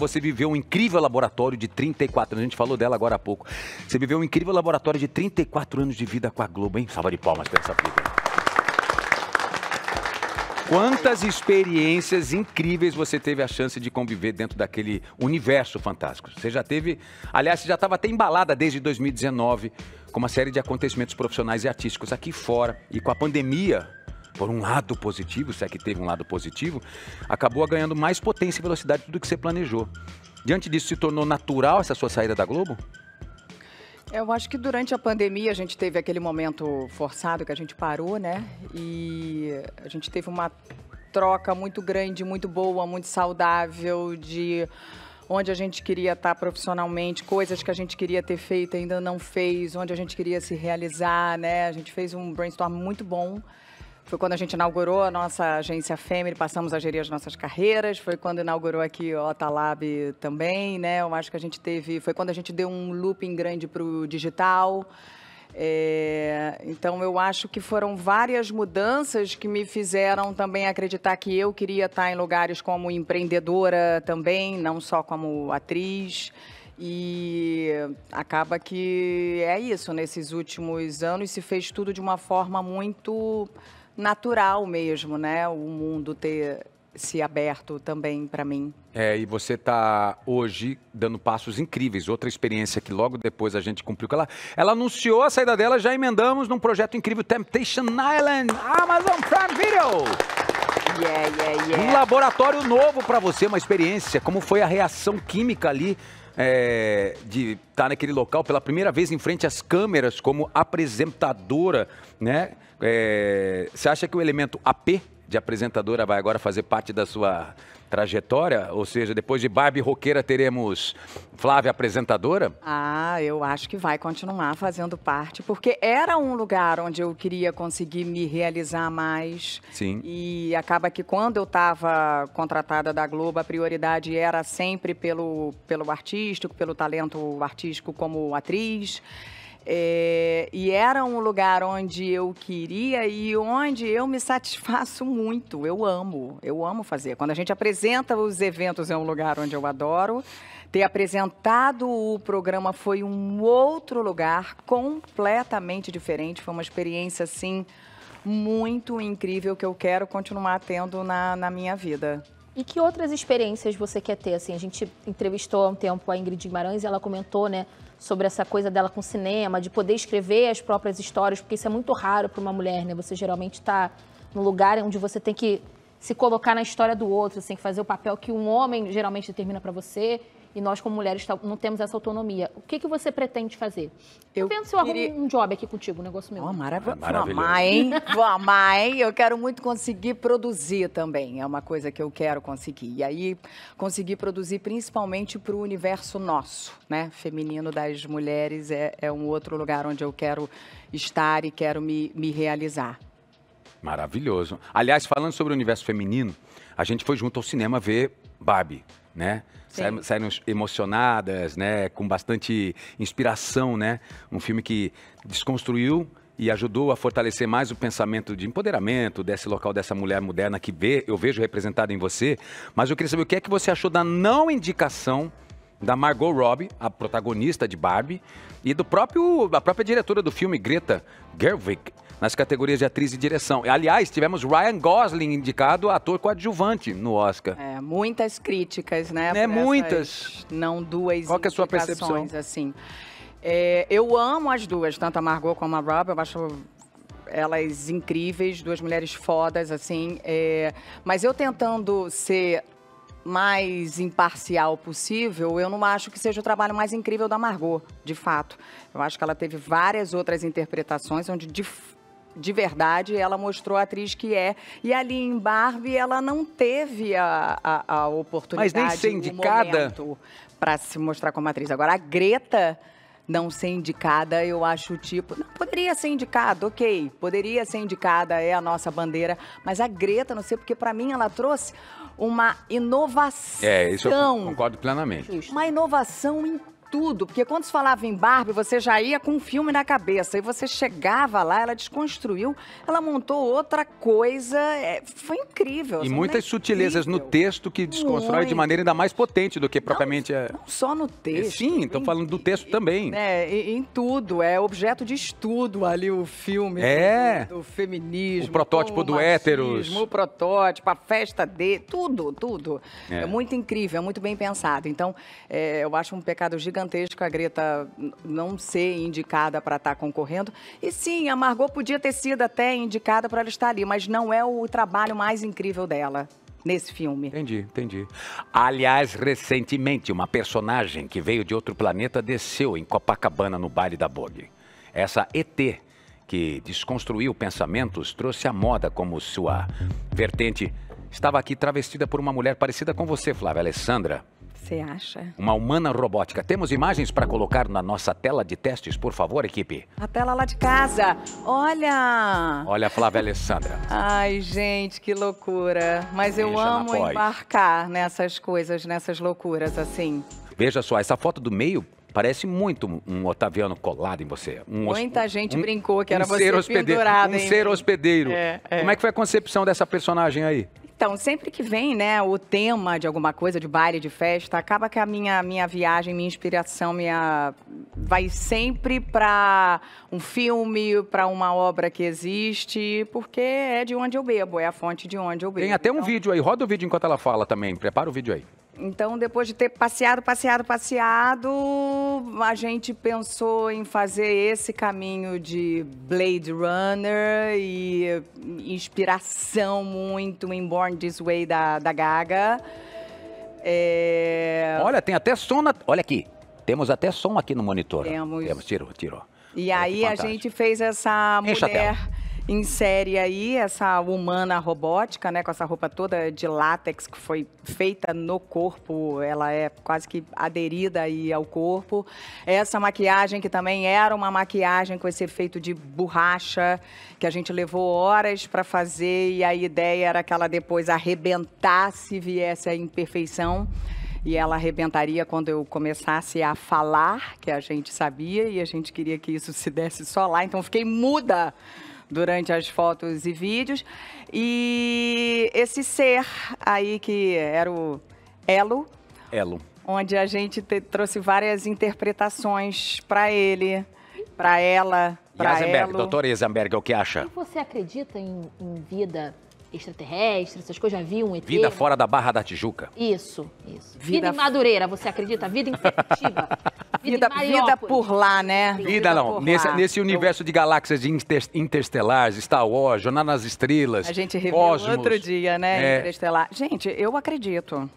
você viveu um incrível laboratório de 34 anos. A gente falou dela agora há pouco. Você viveu um incrível laboratório de 34 anos de vida com a Globo, hein? Salva de palmas para essa vida. Quantas experiências incríveis você teve a chance de conviver dentro daquele universo fantástico. Você já teve, aliás, você já estava até embalada desde 2019 com uma série de acontecimentos profissionais e artísticos aqui fora. E com a pandemia, por um lado positivo, se é que teve um lado positivo, acabou ganhando mais potência e velocidade do que você planejou. Diante disso, se tornou natural essa sua saída da Globo? Eu acho que durante a pandemia a gente teve aquele momento forçado que a gente parou, né? E a gente teve uma troca muito grande, muito boa, muito saudável de onde a gente queria estar profissionalmente, coisas que a gente queria ter feito ainda não fez, onde a gente queria se realizar, né? A gente fez um brainstorm muito bom. Foi quando a gente inaugurou a nossa agência Fêmea, passamos a gerir as nossas carreiras. Foi quando inaugurou aqui o Otalab também, né? Eu acho que a gente teve. Foi quando a gente deu um looping grande para o digital. É, então eu acho que foram várias mudanças que me fizeram também acreditar que eu queria estar em lugares como empreendedora também, não só como atriz. E acaba que é isso, nesses últimos anos se fez tudo de uma forma muito natural mesmo, né? O mundo ter se aberto também para mim. É, e você está hoje dando passos incríveis. Outra experiência que logo depois a gente cumpriu. com Ela, ela anunciou a saída dela, já emendamos num projeto incrível, Temptation Island, Amazon Prime Video yeah, yeah, yeah. Um laboratório novo para você, uma experiência. Como foi a reação química ali é, de estar tá naquele local pela primeira vez em frente às câmeras como apresentadora, né? É, você acha que o elemento AP de apresentadora vai agora fazer parte da sua trajetória? Ou seja, depois de Barbie roqueira teremos Flávia apresentadora? Ah, eu acho que vai continuar fazendo parte, porque era um lugar onde eu queria conseguir me realizar mais. Sim. E acaba que quando eu estava contratada da Globo, a prioridade era sempre pelo, pelo artístico, pelo talento artístico como atriz. É, e era um lugar onde eu queria e onde eu me satisfaço muito. Eu amo, eu amo fazer. Quando a gente apresenta os eventos, é um lugar onde eu adoro. Ter apresentado o programa foi um outro lugar completamente diferente. Foi uma experiência assim muito incrível que eu quero continuar tendo na, na minha vida. E que outras experiências você quer ter? Assim, a gente entrevistou há um tempo a Ingrid Guimarães e ela comentou, né, sobre essa coisa dela com cinema, de poder escrever as próprias histórias, porque isso é muito raro para uma mulher, né? Você geralmente está num lugar onde você tem que se colocar na história do outro, assim, fazer o papel que um homem geralmente determina para você e nós como mulheres não temos essa autonomia. O que, que você pretende fazer? Eu vendo se eu arrumo um job aqui contigo, um negócio meu. Oh, marav ah, maravilhoso. Vou amar, hein? Vou amar, hein? Eu quero muito conseguir produzir também. É uma coisa que eu quero conseguir. E aí, conseguir produzir principalmente para o universo nosso, né? Feminino das mulheres é, é um outro lugar onde eu quero estar e quero me, me realizar. Maravilhoso. Aliás, falando sobre o universo feminino, a gente foi junto ao cinema ver Barbie né? Saímos, emocionadas, né? Com bastante inspiração, né? Um filme que desconstruiu e ajudou a fortalecer mais o pensamento de empoderamento desse local dessa mulher moderna que vê, eu vejo representado em você. Mas eu queria saber o que é que você achou da não indicação da Margot Robbie, a protagonista de Barbie, e do próprio a própria diretora do filme Greta Gerwig nas categorias de atriz e direção. Aliás, tivemos Ryan Gosling indicado ator coadjuvante no Oscar. É, muitas críticas, né? né muitas. Não duas. Qual é a sua percepção? Assim, é, eu amo as duas, tanto a Margot como a Robbie. Eu acho elas incríveis, duas mulheres fodas, assim. É, mas eu tentando ser mais imparcial possível, eu não acho que seja o trabalho mais incrível da Margot, de fato. Eu acho que ela teve várias outras interpretações onde de, de verdade ela mostrou a atriz que é. E ali em Barbie ela não teve a, a, a oportunidade. Mas nem ser indicada. Para se mostrar como atriz. Agora, a Greta não ser indicada, eu acho tipo. Não, poderia ser indicada, ok. Poderia ser indicada, é a nossa bandeira. Mas a Greta, não sei porque, para mim, ela trouxe uma inovação. É, isso eu concordo plenamente. Uma inovação incrível tudo, porque quando se falava em Barbie, você já ia com um filme na cabeça. E você chegava lá, ela desconstruiu, ela montou outra coisa. É, foi incrível. E assim, muitas é sutilezas incrível. no texto que desconstrói Muito. de maneira ainda mais potente do que propriamente não, é. Não só no é, texto. Sim, estou falando do texto também. É, em, em tudo. É objeto de estudo ali o filme é. Né, do, feminismo. O protótipo do héteros. O protótipo, a festa de. Tudo, tudo. É, é muito incrível, é muito bem pensado. Então, é, eu acho um pecado gigante gigantesco a Greta não ser indicada para estar tá concorrendo. E sim, a Margot podia ter sido até indicada para ela estar ali, mas não é o trabalho mais incrível dela nesse filme. Entendi, entendi. Aliás, recentemente, uma personagem que veio de outro planeta desceu em Copacabana no baile da Vogue. Essa ET, que desconstruiu pensamentos, trouxe a moda como sua vertente. Estava aqui travestida por uma mulher parecida com você, Flávia Alessandra, você acha? Uma humana robótica. Temos imagens para colocar na nossa tela de testes, por favor, equipe. A tela lá de casa. Olha! Olha a Flávia Alessandra. Ai, gente, que loucura. Mas eu Veja amo embarcar nessas coisas, nessas loucuras, assim. Veja só, essa foto do meio Parece muito um Otaviano colado em você. Um Muita gente um, brincou que era um você ser hospedeiro, pendurado. Um ser hospedeiro. É, é. Como é que foi a concepção dessa personagem aí? Então, sempre que vem, né, o tema de alguma coisa, de baile, de festa, acaba que a minha, minha viagem, minha inspiração, minha vai sempre para um filme, para uma obra que existe, porque é de onde eu bebo, é a fonte de onde eu bebo. Tem até um então vídeo aí, roda o vídeo enquanto ela fala também, prepara o vídeo aí. Então, depois de ter passeado, passeado, passeado, a gente pensou em fazer esse caminho de Blade Runner e eh, inspiração muito em Born This Way da, da Gaga. É... Olha, tem até som. Na... Olha aqui. Temos até som aqui no monitor. Temos. Temos tirou, tirou. E Olha aí a gente fez essa Enche mulher insere aí essa humana robótica, né, com essa roupa toda de látex que foi feita no corpo, ela é quase que aderida aí ao corpo. Essa maquiagem que também era uma maquiagem com esse efeito de borracha que a gente levou horas para fazer e a ideia era que ela depois arrebentasse, viesse a imperfeição e ela arrebentaria quando eu começasse a falar, que a gente sabia e a gente queria que isso se desse só lá, então fiquei muda durante as fotos e vídeos. E esse ser aí que era o Elo. Elo. Onde a gente te, trouxe várias interpretações para ele, para ela, para ela. Doutora Eisenberg, é o que acha? E você acredita em, em vida extraterrestre, essas coisas, já vi um ET. Vida fora da Barra da Tijuca. Isso, isso. Vida, vida em Madureira, você acredita? Vida em vida, vida por lá, né? Vida, vida não. Nesse, nesse universo de galáxias de inter, interestelares, Star Wars, Jornada nas Estrelas. A gente reviu outro dia, né? É... Interestelar. Gente, eu acredito.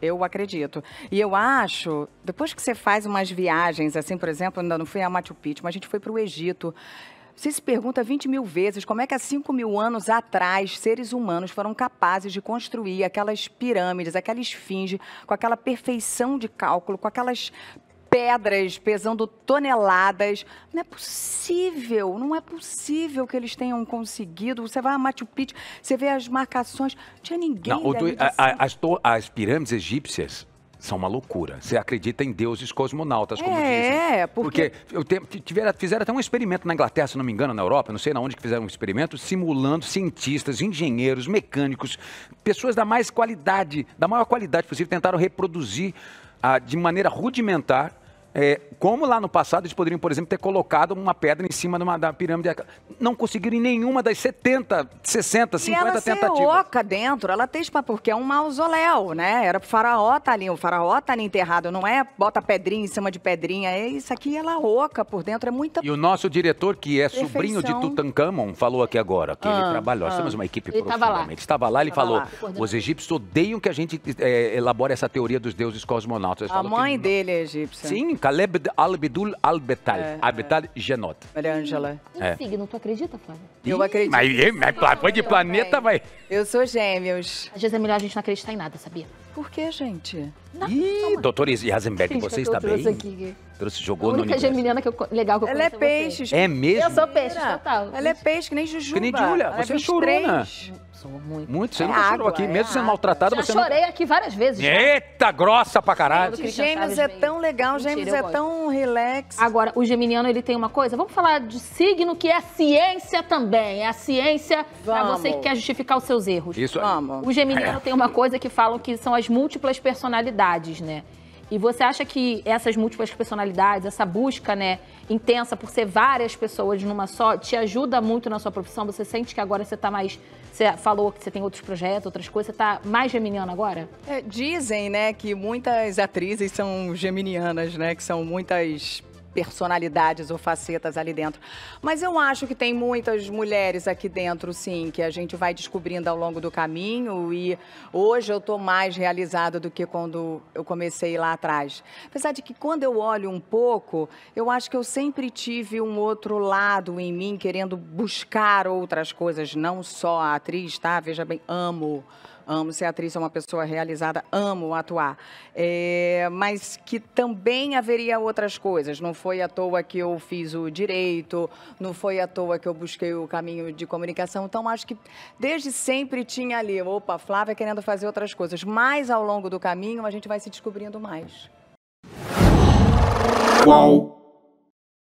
Eu acredito. E eu acho, depois que você faz umas viagens, assim, por exemplo, ainda não fui a Machu Picchu, mas a gente foi para o Egito. Você se pergunta 20 mil vezes como é que há 5 mil anos atrás seres humanos foram capazes de construir aquelas pirâmides, aquela esfinge, com aquela perfeição de cálculo, com aquelas pedras pesando toneladas. Não é possível, não é possível que eles tenham conseguido. Você vai a Machu Picchu, você vê as marcações, não tinha ninguém. Não, a, a, as, to, as pirâmides egípcias são uma loucura. Você acredita em deuses cosmonautas, como é, dizem. É, porque... porque tiveram, fizeram até um experimento na Inglaterra, se não me engano, na Europa, não sei na onde que fizeram um experimento, simulando cientistas, engenheiros, mecânicos, pessoas da mais qualidade, da maior qualidade possível, tentaram reproduzir a, de maneira rudimentar é, como lá no passado eles poderiam, por exemplo, ter colocado uma pedra em cima de uma, da pirâmide. Não conseguiram em nenhuma das 70, 60, 50 e ela tentativas. Ela oca dentro, ela tem porque é um mausoléu, né? Era pro faraó tá ali, o faraó tá ali enterrado, não é bota pedrinha em cima de pedrinha. É isso aqui, ela oca por dentro, é muita. E o nosso diretor, que é Perfeição. sobrinho de Tutankhamon, falou aqui agora que ah, ele trabalhou. Nós ah. temos uma equipe ele profissionalmente. Tava estava lá, ele tava falou: lá. os egípcios odeiam que a gente é, elabore essa teoria dos deuses cosmonautas. a mãe que... dele é egípcia. Sim, Caleb al albetal, é, albetal é. betal É, é. Genot. Maria Ângela. É. signo, tu acredita, Flávia? Eu acredito. Mas, mas foi de planeta, vai. Eu sou gêmeos. Às vezes é melhor a gente não acreditar em nada, sabia? Por que, gente? Não, Ih, doutor Heisenberg, você está bem? Aqui. Trouxe, jogou a única no geminiana que eu, legal que eu Ela é, é peixe. É mesmo? Eu sou peixe, total. Ela é peixe, que nem Jujuba. Que nem Julia. É você é chorona. Né? Sou muito. Muito, você é nunca água, chorou aqui. É mesmo sendo maltratada, você você Eu chorei aqui várias vezes. Eita, grossa pra caralho. Gente, Gêmeos é tão legal, Mentira, Gêmeos é tão relax. Agora, o geminiano, ele tem uma coisa. Vamos falar de signo, que é ciência também. É a ciência Vamos. pra você que quer justificar os seus erros. Isso Vamos. O geminiano é. tem uma coisa que falam que são as múltiplas personalidades, né? E você acha que essas múltiplas personalidades, essa busca, né, intensa por ser várias pessoas numa só, te ajuda muito na sua profissão? Você sente que agora você está mais você falou que você tem outros projetos, outras coisas. Você está mais geminiana agora? É, dizem, né, que muitas atrizes são geminianas, né? Que são muitas personalidades ou facetas ali dentro. Mas eu acho que tem muitas mulheres aqui dentro, sim, que a gente vai descobrindo ao longo do caminho e hoje eu estou mais realizada do que quando eu comecei lá atrás. Apesar de que quando eu olho um pouco, eu acho que eu sempre tive um outro lado em mim querendo buscar outras coisas, não só a atriz, tá? Veja bem, amo amo ser atriz, sou uma pessoa realizada, amo atuar. É, mas que também haveria outras coisas. Não foi à toa que eu fiz o direito, não foi à toa que eu busquei o caminho de comunicação. Então, acho que desde sempre tinha ali, opa, Flávia querendo fazer outras coisas. Mas ao longo do caminho, a gente vai se descobrindo mais. Qual?